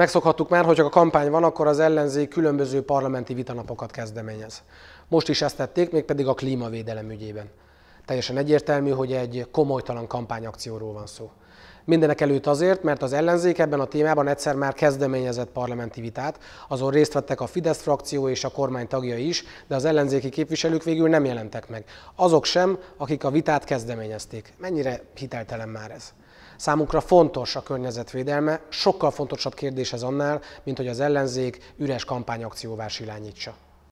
Megszokhattuk már, hogy csak a kampány van, akkor az ellenzék különböző parlamenti vitanapokat kezdeményez. Most is ezt tették, mégpedig a klímavédelem ügyében. Teljesen egyértelmű, hogy egy komolytalan kampányakcióról van szó. Mindenek előtt azért, mert az ellenzék ebben a témában egyszer már kezdeményezett parlamenti vitát, azon részt vettek a Fidesz frakció és a kormány tagja is, de az ellenzéki képviselők végül nem jelentek meg. Azok sem, akik a vitát kezdeményezték. Mennyire hiteltelen már ez? Számunkra fontos a környezetvédelme, sokkal fontosabb kérdés ez annál, mint hogy az ellenzék üres kampányakcióvá silányítsa.